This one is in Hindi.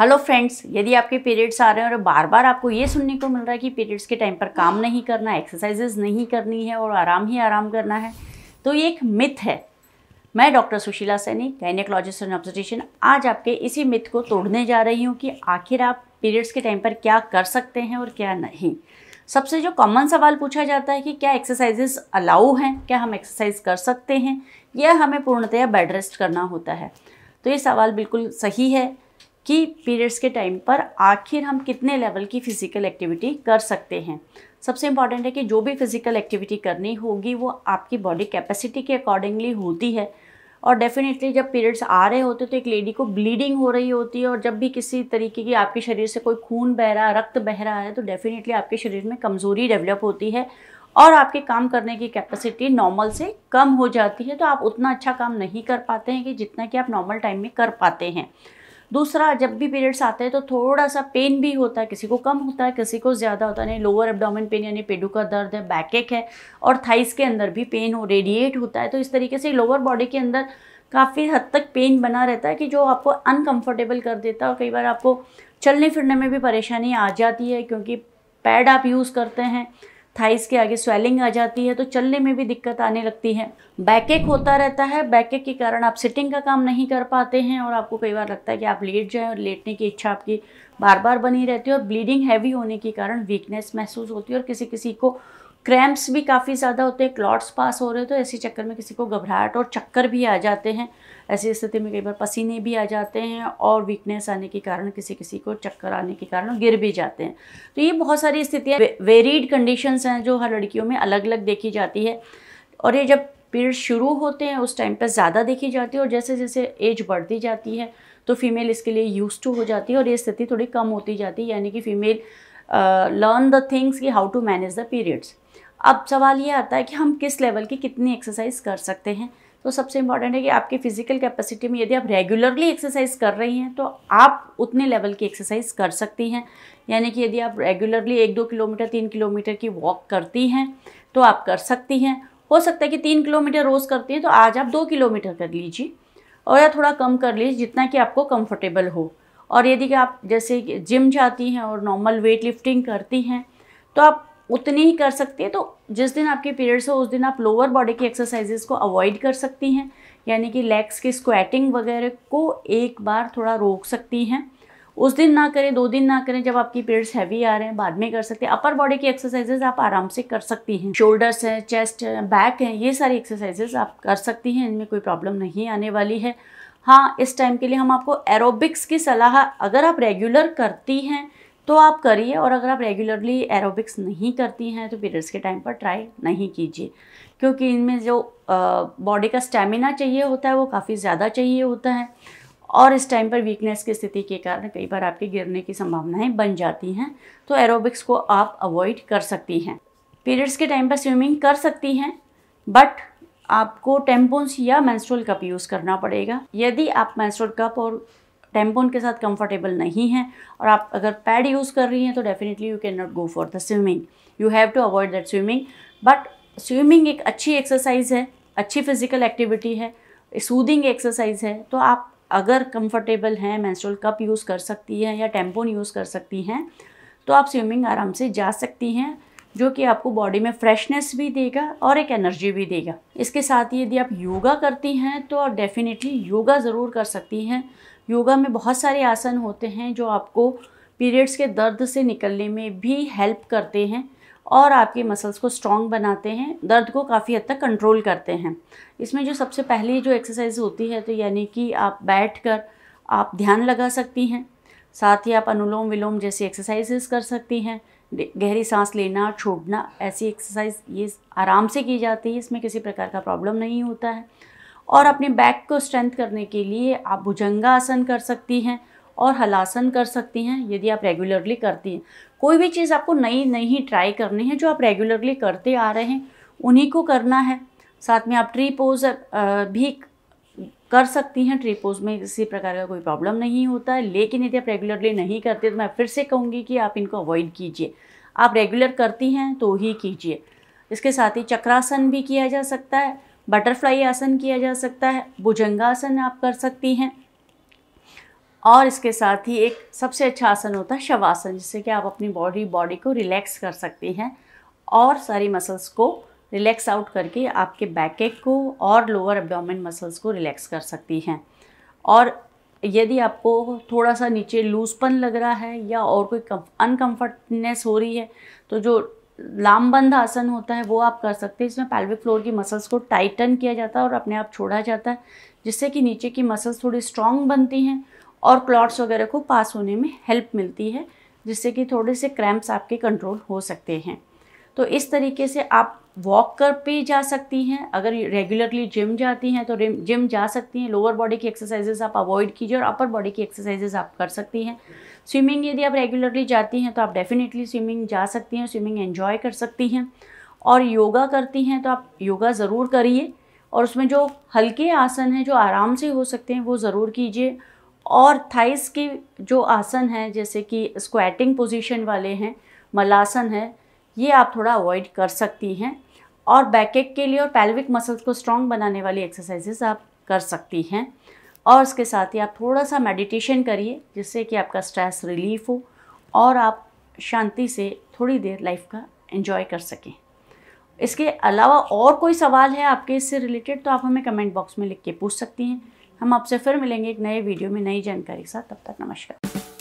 हेलो फ्रेंड्स यदि आपके पीरियड्स आ रहे हैं और बार बार आपको ये सुनने को मिल रहा है कि पीरियड्स के टाइम पर काम नहीं करना एक्सरसाइजेज नहीं करनी है और आराम ही आराम करना है तो ये एक मिथ है मैं doctor Sushila Saini gynaecologist and obstetrician आज आपके इसी मिथ को तोड़ने जा रही हूँ कि आखिर आप पीरियड्स के टाइम पर क्या कर सकते हैं और क्या नहीं सबसे जो कॉमन सवाल पूछा जाता है कि क्या एक्सरसाइजेस अलाउ हैं क्या हम एक्सरसाइज कर सकते हैं या हमें पूर्णतया बेड रेस्ट करना होता है तो ये सवाल बिल्कुल सही है कि पीरियड्स के टाइम पर आखिर हम कितने लेवल की फ़िज़िकल एक्टिविटी कर सकते हैं सबसे इम्पॉर्टेंट है कि जो भी फ़िज़िकल एक्टिविटी करनी होगी वो आपकी बॉडी कैपेसिटी के अकॉर्डिंगली होती है और डेफिनेटली जब पीरियड्स आ रहे होते तो एक लेडी को ब्लीडिंग हो रही होती है और जब भी किसी तरीके की आपके शरीर से कोई खून बह रहा है रक्त बह रहा है तो डेफिनेटली आपके शरीर में कमज़ोरी डेवलप होती है और आपके काम करने की कैपेसिटी नॉर्मल से कम हो जाती है तो आप उतना अच्छा काम नहीं कर पाते हैं कि जितना कि आप नॉर्मल टाइम में कर पाते हैं दूसरा जब भी पीरियड्स आते हैं तो थोड़ा सा पेन भी होता है किसी को कम होता है किसी को ज़्यादा होता है नहीं लोअर एबडोमिन पेन यानी पेडू का दर्द है बैकेक है और थाइस के अंदर भी पेन हो रेडिएट होता है तो इस तरीके से लोअर बॉडी के अंदर काफ़ी हद तक पेन बना रहता है कि जो आपको अनकम्फर्टेबल कर देता है और कई बार आपको चलने फिरने में भी परेशानी आ जाती है क्योंकि पैड आप यूज़ करते हैं थाइस के आगे स्वेलिंग आ जाती है तो चलने में भी दिक्कत आने लगती है बैकेक होता रहता है बैकेक के कारण आप सिटिंग का काम नहीं कर पाते हैं और आपको कई बार लगता है कि आप लेट जाएं और लेटने की इच्छा आपकी बार बार बनी रहती है और ब्लीडिंग हैवी होने के कारण वीकनेस महसूस होती है और किसी किसी को क्रैम्प्स भी काफ़ी ज़्यादा होते हैं क्लॉट्स पास हो रहे हो तो ऐसे चक्कर में किसी को घबराहट और चक्कर भी आ जाते हैं ऐसी स्थिति में कई बार पसीने भी आ जाते हैं और वीकनेस आने के कारण किसी किसी को चक्कर आने के कारण गिर भी जाते हैं तो ये बहुत सारी स्थितियाँ वेरीड कंडीशंस हैं जो हर लड़कियों में अलग अलग देखी जाती है और ये जब पीरियड शुरू होते हैं उस टाइम पर ज़्यादा देखी जाती है और जैसे जैसे एज बढ़ती जाती है तो फीमेल इसके लिए यूज़ टू हो जाती है और ये स्थिति थोड़ी कम होती जाती है यानी कि फीमेल लर्न द थिंग्स कि how to manage the periods अब सवाल ये आता है कि हम किस लेवल की कितनी एक्सरसाइज कर सकते हैं तो सबसे इम्पॉर्टेंट है कि आपकी फिजिकल कैपेसिटी में यदि आप रेगुलरली एक्सरसाइज कर रही हैं तो आप उतने लेवल की एक्सरसाइज कर सकती हैं यानी कि यदि आप रेगुलरली एक दो किलोमीटर तीन किलोमीटर की वॉक करती हैं तो आप कर सकती हैं हो सकता है कि तीन किलोमीटर रोज़ करती हैं तो आज आप दो किलोमीटर कर लीजिए और या थोड़ा कम कर लीजिए जितना कि आपको कंफर्टेबल हो और यदि आप जैसे जिम जाती हैं और नॉर्मल वेट लिफ्टिंग करती हैं तो आप उतनी ही कर सकती है तो जिस दिन आपके पीरियड्स हो उस दिन आप लोअर बॉडी की एक्सरसाइजेस को अवॉइड कर सकती हैं यानी कि लेग्स की स्क्वैटिंग वगैरह को एक बार थोड़ा रोक सकती हैं उस दिन ना करें दो दिन ना करें जब आपकी पीरियड्स हैवी आ रहे हैं बाद में कर सकते हैं अपर बॉडी की एक्सरसाइजेज आप आराम से कर सकती हैं शोल्डर्स हैं चेस्ट हैं बैक हैं ये सारी एक्सरसाइजेज आप कर सकती हैं इनमें कोई प्रॉब्लम नहीं आने वाली है हाँ इस टाइम के लिए हम आपको एरोबिक्स की सलाह अगर आप रेगुलर करती हैं तो आप करिए और अगर आप रेगुलरली एरोबिक्स नहीं करती हैं तो पीरियड्स के टाइम पर ट्राई नहीं कीजिए क्योंकि इनमें जो बॉडी का स्टेमिना चाहिए होता है वो काफ़ी ज़्यादा चाहिए होता है और इस टाइम पर वीकनेस की स्थिति के कारण कई बार आपके गिरने की संभावनाएं बन जाती हैं तो एरोबिक्स को आप अवॉइड कर सकती हैं पीरियड्स के टाइम पर स्विमिंग कर सकती हैं बट आपको टेम्पोन्स या मैंस्ट्रोल कप यूज़ करना पड़ेगा यदि आप मैंस्ट्रोल कप और टेम्पोन के साथ कंफर्टेबल नहीं है और आप अगर पैड यूज़ कर रही हैं तो definitely you can not go for the swimming you have to avoid that swimming but swimming एक अच्छी एक्सरसाइज है अच्छी फिजिकल एक्टिविटी है सूदिंग एक्सरसाइज है तो आप अगर कंफर्टेबल हैं मैंस्ट्रोल कप यूज़ कर सकती हैं या टेम्पोन यूज़ कर सकती हैं तो आप स्विमिंग आराम से जा सकती हैं जो कि आपको बॉडी में फ्रेशनेस भी देगा और एक एनर्जी भी देगा इसके साथ ही यदि आप योगा करती हैं तो आप डेफिनेटली योगा ज़रूर कर सकती हैं योगा में बहुत सारे आसन होते हैं जो आपको पीरियड्स के दर्द से निकलने में भी हेल्प करते हैं और आपके मसल्स को स्ट्रॉन्ग बनाते हैं दर्द को काफ़ी हद तक कंट्रोल करते हैं इसमें जो सबसे पहली जो एक्सरसाइज होती है तो यानी कि आप बैठ कर आप ध्यान लगा सकती हैं साथ ही आप अनुलोम विलोम जैसी एक्सरसाइजेस कर सकती हैं गहरी सांस लेना छोड़ना ऐसी एक्सरसाइज ये आराम से की जाती है इसमें किसी प्रकार का प्रॉब्लम नहीं होता है और अपने बैक को स्ट्रेंथ करने के लिए आप भुजंगा आसन कर सकती हैं और हलासन कर सकती हैं यदि आप रेगुलरली करती हैं कोई भी चीज़ आपको नई नई ट्राई करनी है जो आप रेगुलरली करते आ रहे हैं उन्हीं को करना है साथ में आप ट्री पोज भी कर सकती हैं ट्री पोज में किसी प्रकार का कोई प्रॉब्लम नहीं होता है लेकिन यदि आप रेगुलरली नहीं करते तो मैं फिर से कहूँगी कि आप इनको अवॉइड कीजिए आप रेगुलर करती हैं तो ही कीजिए इसके साथ ही चक्रासन भी किया जा सकता है बटरफ्लाई आसन किया जा सकता है भुजंगासन आप कर सकती हैं और इसके साथ ही एक सबसे अच्छा आसन होता है शवासन जिससे कि आप अपनी बॉडी बॉडी को रिलैक्स कर सकती हैं और सारी मसल्स को रिलैक्स आउट करके आपके बैक एक को और लोअर एब्डोमेन मसल्स को रिलैक्स कर सकती हैं और यदि आपको थोड़ा सा नीचे लूजपन लग रहा है या और कोई अनकम्फर्टनेस हो रही है तो जो लामबंद आसन होता है वो आप कर सकते हैं इसमें पैल्विक फ्लोर की मसल्स को टाइटन किया जाता है और अपने आप छोड़ा जाता है जिससे कि नीचे की मसल्स थोड़ी स्ट्रांग बनती हैं और क्लॉट्स वगैरह को पास होने में हेल्प मिलती है जिससे कि थोड़े से क्रैम्प्स आपके कंट्रोल हो सकते हैं तो इस तरीके से आप वॉक कर पे जा सकती हैं अगर रेगुलरली जिम जाती हैं तो जिम जा सकती हैं लोअर बॉडी की एक्सरसाइजेज आप अवॉइड कीजिए और अपर बॉडी की एक्सरसाइजेज आप कर सकती हैं स्विमिंग यदि आप रेगुलरली जाती हैं तो आप डेफिनेटली स्विमिंग जा सकती हैं स्विमिंग एन्जॉय कर सकती हैं और योगा करती हैं तो आप योगा ज़रूर करिए और उसमें जो हल्के आसन हैं जो आराम से हो सकते हैं वो ज़रूर कीजिए और थाइस के जो आसन हैं जैसे कि स्क्वैटिंग पोजिशन वाले हैं मलासन है ये आप थोड़ा अवॉइड कर सकती हैं और बैकेक के लिए और पैल्विक मसल्स को स्ट्रॉन्ग बनाने वाली एक्सरसाइजेज आप कर सकती हैं और इसके साथ ही आप थोड़ा सा मेडिटेशन करिए जिससे कि आपका स्ट्रेस रिलीफ हो और आप शांति से थोड़ी देर लाइफ का एंजॉय कर सकें इसके अलावा और कोई सवाल है आपके इससे रिलेटेड तो आप हमें कमेंट बॉक्स में लिख के पूछ सकती हैं हम आपसे फिर मिलेंगे एक नए वीडियो में नई जानकारी के साथ तब तक नमस्कार